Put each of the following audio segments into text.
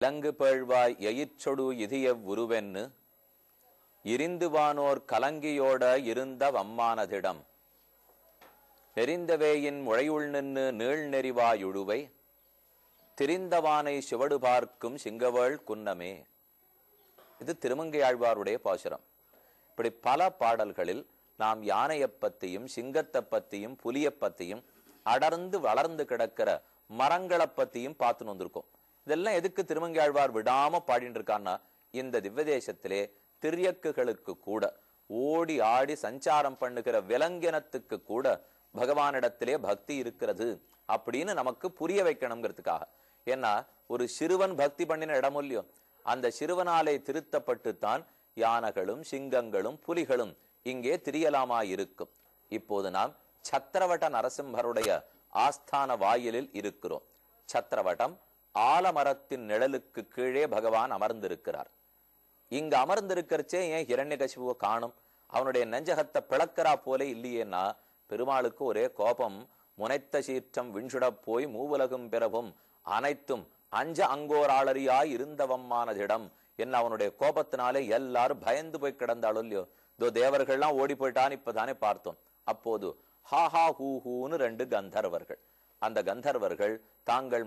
இலங்கு பேழ்வாய் எயிற்றொடு இதிய உருவென்னு வானோர் கலங்கியோட இருந்த வம்மானதிடம் நெறிந்தவேயின் முழையுள் நின்று நீள் நெறிவாயுழுவை திரிந்தவானை சிவடு பார்க்கும் சிங்கவேள் குன்னமே இது திருமங்கையாழ்வாருடைய பாசுரம் இப்படி பல பாடல்களில் நாம் யானையை பத்தியும் சிங்கத்தை பத்தியும் புலியை பத்தியும் அடர்ந்து வளர்ந்து கிடக்கிற மரங்களை பத்தியும் பார்த்துன்னு வந்திருக்கோம் இதெல்லாம் எதுக்கு திருமங்கையாழ்வார் விடாம பாடிட்டு இருக்கான்னா இந்த திவ்யதேசத்திலே திரியக்குகளுக்கு கூட ஓடி ஆடி சஞ்சாரம் பண்ணுகிற விலங்கினத்துக்கு கூட பகவானிடத்திலே பக்தி இருக்கிறது அப்படின்னு நமக்கு புரிய வைக்கணுங்கிறதுக்காக ஏன்னா ஒரு சிறுவன் பக்தி பண்ணின இடம் இல்லையோ அந்த சிறுவனாலே திருத்தப்பட்டுத்தான் யானைகளும் சிங்கங்களும் புலிகளும் இங்கே திரியலாமா இருக்கும் இப்போது நாம் சத்திரவட்ட நரசிம்பருடைய ஆஸ்தான வாயிலில் இருக்கிறோம் சத்திரவட்டம் ஆலமரத்தின் நிழலுக்கு கீழே பகவான் அமர்ந்திருக்கிறார் இங்க அமர்ந்திருக்கிறச்சே ஏன் இரண்ய கசிபுவை காணும் அவனுடைய நெஞ்சகத்தை பிளக்கிறா போல இல்லையேனா பெருமாளுக்கு ஒரே கோபம் முனைத்த சீற்றம் விஞ்சுடப் போய் மூவுலகும் பிறவும் அனைத்தும் அஞ்ச அங்கோராளரியாய் இருந்தவம்மான இடம் என்ன அவனுடைய கோபத்தினாலே எல்லாரும் பயந்து போய் கிடந்தாலும் இல்லையோ இதோ தேவர்கள்லாம் ஓடி போயிட்டான்னு இப்பதானே பார்த்தோம் அப்போது ஹா ஹா ஹூ ஹூன்னு ரெண்டு கந்தர்வர்கள் அந்த கந்தர்வர்கள் தாங்கள்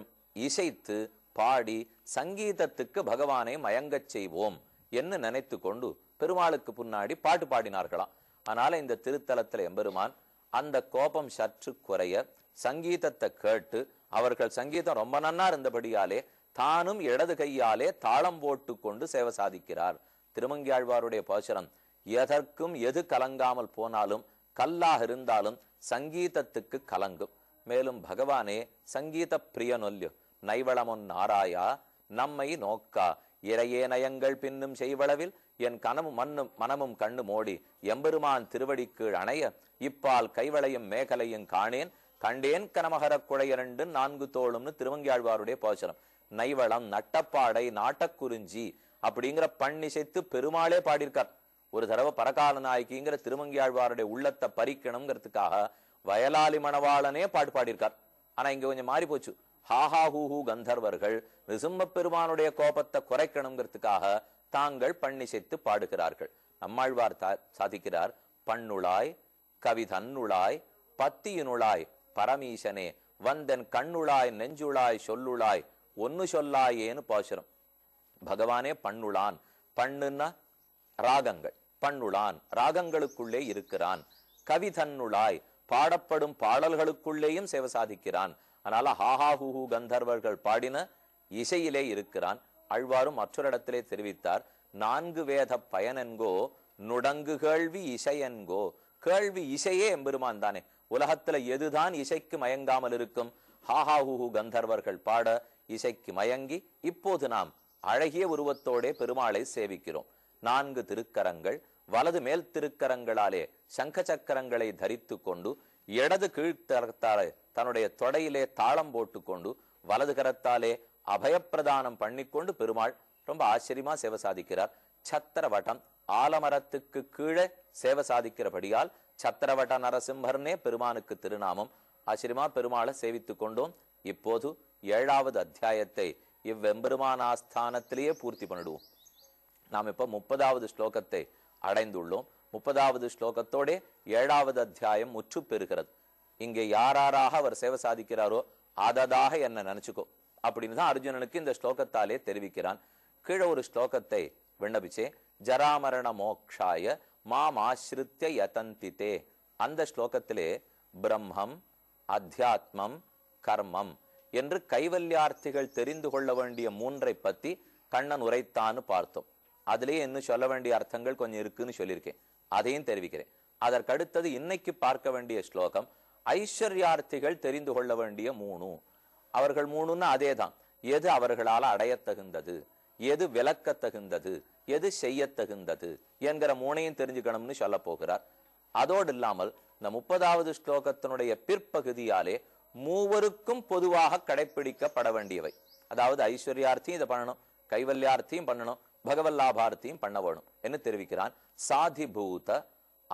இசைத்து பாடி சங்கீதத்துக்கு பகவானை மயங்கச் செய்வோம் என்று நினைத்து கொண்டு பெருமாளுக்கு பின்னாடி பாட்டு பாடினார்களாம் அதனால இந்த திருத்தலத்தில் எம்பெருமான் அந்த கோபம் சற்று குறைய சங்கீதத்தை கேட்டு அவர்கள் சங்கீதம் ரொம்ப நன்னா இருந்தபடியாலே தானும் இடது கையாலே தாளம் போட்டு கொண்டு சேவை சாதிக்கிறார் திருமங்கியாழ்வாருடைய போஷரம் எதற்கும் எது கலங்காமல் போனாலும் கல்லாக இருந்தாலும் சங்கீதத்துக்கு கலங்கும் மேலும் பகவானே சங்கீத பிரியனொல்லு நைவளமொன் ஆராயா நம்மை நோக்கா இறையே நயங்கள் பின்னும் செய்வளவில் என் கனமும் மண்ணும் மனமும் கண்ணு மோடி எம்பெருமான் திருவடிக்கீழ் அணைய இப்பால் கைவளையும் மேகலையும் காணேன் கண்டேன் கனமகர குழையரண்டு நான்கு தோளும்னு திருவங்கியாழ்வாருடைய போச்சனம் நைவளம் நட்டப்பாடை நாட்டக்குறிஞ்சி அப்படிங்கிற பண்ணிசைத்து பெருமாளே பாடியிருக்கார் ஒரு தடவை பரகால நாய்க்குங்கிற திருமங்கியாழ்வாருடைய உள்ளத்தை பறிக்கணுங்கிறதுக்காக வயலாளி மணவாளனே பாட்டு பாடியிருக்கார் ஆனா இங்க கொஞ்சம் மாறி போச்சு ஹாஹா ஹூ கந்தர்வர்கள் நிசும்ப பெருமானுடைய கோபத்தை குறைக்கணுங்கிறதுக்காக தாங்கள் பண்ணிசைத்து பாடுகிறார்கள் நம்மாழ்வார் சாதிக்கிறார் பண்ணுளாய் கவிதன்னுளாய் பத்தியினுளாய் பரமீசனே வந்தன் கண்ணுளாய் நெஞ்சுளாய் சொல்லுளாய் ஒன்னு சொல்லாயேன்னு பாசுரம் பகவானே பண்ணுளான் பண்ணுன்னா ராகங்கள் பண்ணுளான் ராகங்களுக்குள்ளே இருக்கிறான் கவிதன்னுளாய் பாடப்படும் பாடல்களுக்குள்ளேயும் சேவை சாதிக்கிறான் அதனால ஹாஹா ஹூஹூ கந்தர்வர்கள் பாடின இசையிலே இருக்கிறான் அழ்வாரும் மற்றொரு இடத்திலே தெரிவித்தார் நான்கு வேத பயனென்கோ நுடங்கு கேள்வி இசையென்கோ கேள்வி இசையே எம்பெருமான் தானே உலகத்துல எதுதான் இசைக்கு மயங்காமல் இருக்கும் ஹாஹா ஹூஹு கந்தர்வர்கள் பாட இசைக்கு மயங்கி இப்போது நாம் அழகிய உருவத்தோடே பெருமாளை சேவிக்கிறோம் நான்கு திருக்கரங்கள் வலது மேல் திருக்கரங்களாலே சங்க சக்கரங்களை தரித்து கொண்டு இடது கீழ்த்தரத்தாலே தன்னுடைய தொடையிலே தாளம் போட்டுக்கொண்டு வலது கரத்தாலே அபயப்பிரதானம் பண்ணிக்கொண்டு பெருமாள் ரொம்ப ஆச்சரியமா சேவை சாதிக்கிறார் சத்திர வட்டம் ஆலமரத்துக்கு கீழே சேவை சாதிக்கிறபடியால் சத்திரவட்ட நரசிம்பர்னே பெருமானுக்கு திருநாமம் ஆச்சரியமா பெருமாளை சேவித்துக் கொண்டோம் இப்போது ஏழாவது அத்தியாயத்தை இவ்வெம்பெருமான் ஆஸ்தானத்திலேயே பூர்த்தி பண்ணிடுவோம் நாம் இப்போ முப்பதாவது ஸ்லோகத்தை அடைந்துள்ளோம் முப்பதாவது ஸ்லோகத்தோட ஏழாவது அத்தியாயம் முற்று பெறுகிறது இங்கே யாராராக அவர் சேவை சாதிக்கிறாரோ அததாக என்ன நினைச்சுக்கோ அப்படின்னு தான் அர்ஜுனனுக்கு இந்த ஸ்லோகத்தாலே தெரிவிக்கிறான் கீழே ஒரு ஸ்லோகத்தை விண்ணப்பிச்சே ஜராமரண மோக்ஷாய மாம் ஆசிரித்த யதந்தித்தே அந்த ஸ்லோகத்திலே பிரம்மம் அத்தியாத்மம் கர்மம் என்று கைவல்யார்த்திகள் தெரிந்து கொள்ள வேண்டிய மூன்றை பத்தி கண்ணன் உரைத்தான்னு பார்த்தோம் அதுலேயே இன்னும் சொல்ல வேண்டிய அர்த்தங்கள் கொஞ்சம் இருக்குன்னு சொல்லியிருக்கேன் அதையும் தெரிவிக்கிறேன் அதற்கடுத்தது இன்னைக்கு பார்க்க வேண்டிய ஸ்லோகம் ஐஸ்வர்யார்த்திகள் தெரிந்து கொள்ள வேண்டிய மூணு அவர்கள் மூணுன்னு அதே தான் எது அவர்களால் அடையத்தகுந்தது எது விளக்கத்தகுந்தது எது செய்யத்தகுந்தது என்கிற மூனையும் தெரிஞ்சுக்கணும்னு சொல்ல போகிறார் அதோடு இல்லாமல் இந்த முப்பதாவது ஸ்லோகத்தினுடைய பிற்பகுதியாலே மூவருக்கும் பொதுவாக கடைபிடிக்கப்பட வேண்டியவை அதாவது ஐஸ்வர்யார்த்தியும் இதை பண்ணணும் கைவல்யார்த்தியும் பண்ணணும் பகவல்லாபாரத்தையும் பண்ண வேணும் என்ன தெரிவிக்கிறான் சாதி சாதிபூத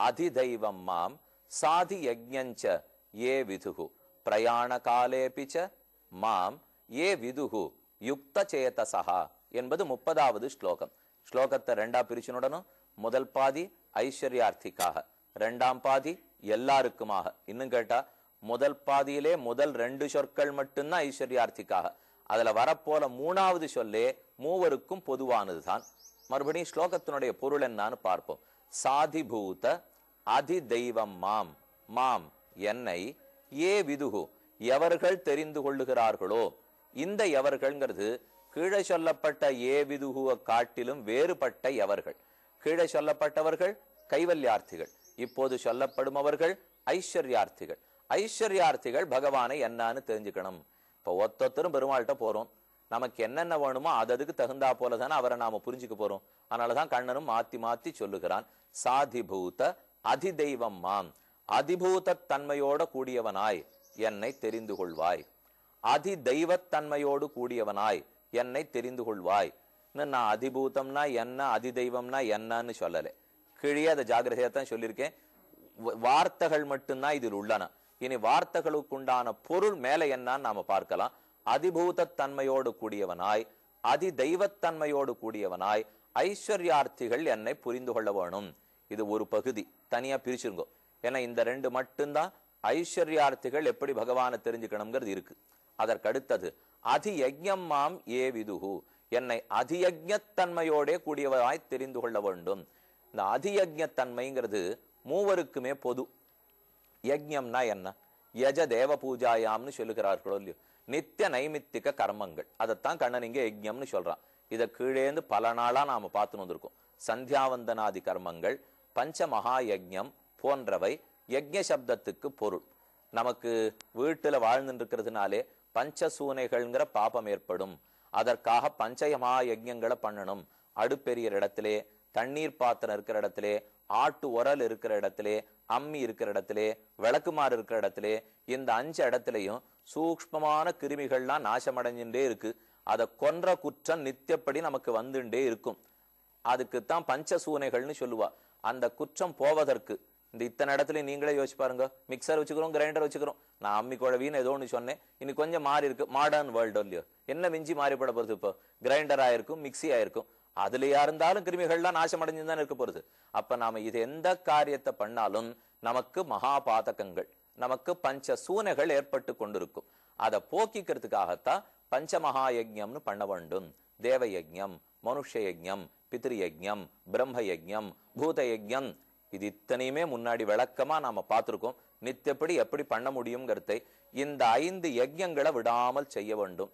அதிதைவம் மாம் சாதி யஜ்ஞஞ்ச ஏ விதுகு பிரயாண காலேபிச்ச மாம் ஏ விதுகு யுக்த சேதசா என்பது முப்பதாவது ஸ்லோகம் ஸ்லோகத்தை ரெண்டா பிரிச்சினுடனும் முதல் பாதி ஐஸ்வர்யார்த்திக்காக ரெண்டாம் பாதி எல்லாருக்குமாக இன்னும் கேட்டா முதல் பாதியிலே முதல் ரெண்டு சொற்கள் மட்டும்தான் ஐஸ்வர்யார்த்திக்காக அதுல வரப்போல மூணாவது சொல்லே மூவருக்கும் பொதுவானதுதான் மறுபடியும் ஸ்லோகத்தினுடைய பொருள் என்னான்னு பார்ப்போம் சாதிபூத அதி தெய்வம் மாம் மாம் என்னை ஏ விதுகு எவர்கள் தெரிந்து கொள்ளுகிறார்களோ இந்த எவர்கள்ங்கிறது கீழே சொல்லப்பட்ட ஏ விதுகுவை காட்டிலும் வேறுபட்ட எவர்கள் கீழே சொல்லப்பட்டவர்கள் கைவல்யார்த்திகள் இப்போது சொல்லப்படுமவர்கள் ஐஸ்வர்யார்த்திகள் ஐஸ்வர்யார்த்திகள் பகவானை என்னான்னு தெரிஞ்சுக்கணும் இப்போ ஒத்தொத்தரும் பெருமாள்கிட்ட போகிறோம் நமக்கு என்னென்ன வேணுமோ அது அதுக்கு தகுந்தா போல தானே அவரை நாம் புரிஞ்சுக்க போகிறோம் அதனால தான் கண்ணனும் மாற்றி மாற்றி சொல்லுகிறான் சாதிபூத அதிதெய்வம் மாம் அதிபூத தன்மையோட கூடியவனாய் என்னை தெரிந்து கொள்வாய் அதி தெய்வத்தன்மையோடு கூடியவனாய் என்னை தெரிந்து கொள்வாய் நான் அதிபூதம்னா என்ன அதிதெய்வம்னா என்னன்னு சொல்லலை கிழியே அதை ஜாகிரதையாக தான் சொல்லியிருக்கேன் வார்த்தைகள் மட்டும்தான் இதில் உள்ளன இனி வார்த்தைகளுக்குண்டான பொருள் மேலே என்னன்னு நாம பார்க்கலாம் அதிபூத தன்மையோடு கூடியவனாய் அதி தெய்வத்தன்மையோடு கூடியவனாய் ஐஸ்வர்யார்த்திகள் என்னை புரிந்து கொள்ள வேணும் இது ஒரு பகுதி தனியா பிரிச்சிருங்கோ ஏன்னா இந்த ரெண்டு மட்டும்தான் ஐஸ்வர்யார்த்திகள் எப்படி பகவானை தெரிஞ்சுக்கணுங்கிறது இருக்கு அதற்கடுத்தது அதி யஜ்யம் மாம் ஏ விதுகு என்னை அதியஜத்தன்மையோடே கூடியவராய் தெரிந்து கொள்ள வேண்டும் இந்த அதியஜத்தன்மைங்கிறது மூவருக்குமே பொது யஜ்யம்னா என்ன யஜ தேவ பூஜாயாம்னு சொல்லுகிறார்களோ இல்லையோ நித்திய நைமித்திக கர்மங்கள் அதைத்தான் கண்ணன் இங்கே யஜ்யம்னு சொல்றான் இதை கீழேந்து பல நாளா நாம பார்த்துன்னு வந்திருக்கோம் சந்தியாவந்தனாதி கர்மங்கள் பஞ்ச மகா யஜ்யம் போன்றவை யஜ்ய சப்தத்துக்கு பொருள் நமக்கு வீட்டில் வாழ்ந்துட்டு இருக்கிறதுனாலே பஞ்ச சூனைகள்ங்கிற பாபம் ஏற்படும் அதற்காக பஞ்சயமா யஜ்யங்களை பண்ணணும் அடுப்பெரிய இடத்திலே தண்ணீர் பாத்திரம் இருக்கிற இடத்திலே ஆட்டு உரல் இருக்கிற இடத்துல அம்மி இருக்கிற இடத்திலே விளக்குமாறு இருக்கிற இடத்திலே இந்த அஞ்சு இடத்துலையும் சூக்மமான கிருமிகள்லாம் நாசமடைஞ்சுட்டே இருக்கு அதை கொன்ற குற்றம் நித்தியப்படி நமக்கு வந்துட்டே இருக்கும் அதுக்குத்தான் பஞ்ச சூனைகள்னு சொல்லுவா அந்த குற்றம் போவதற்கு இந்த இத்தனை இடத்துல நீங்களே யோசிச்சு பாருங்க மிக்சர் வச்சுக்கிறோம் கிரைண்டர் வச்சுக்கிறோம் நான் அம்மி குழவின்னு ஏதோ ஒன்று சொன்னேன் இன்னைக்கு கொஞ்சம் மாறி இருக்கு மாடர்ன் வேர்ல்டு இல்லையோ என்ன மிஞ்சி மாறிப்பட போகிறது இப்போ கிரைண்டர் ஆயிருக்கும் மிக்சி ஆயிருக்கும் அதுலயா இருந்தாலும் கிருமிகள்லாம் நாசமடைஞ்சு தான் இருக்க போறது அப்ப நாம இது எந்த காரியத்தை பண்ணாலும் நமக்கு மகாபாதகங்கள் நமக்கு பஞ்ச சூனைகள் ஏற்பட்டு கொண்டிருக்கும் அதை போக்கிக்கிறதுக்காகத்தான் மகா யஜ்யம்னு பண்ண வேண்டும் தேவ யஜ்யம் மனுஷ யஜ்யம் பித்ரு யஜ்யம் பிரம்ம யஜ்யம் பூத யஜ்யம் இது இத்தனையுமே முன்னாடி விளக்கமா நாம பார்த்துருக்கோம் நித்தப்படி எப்படி பண்ண முடியுங்கிறத இந்த ஐந்து யஜ்யங்களை விடாமல் செய்ய வேண்டும்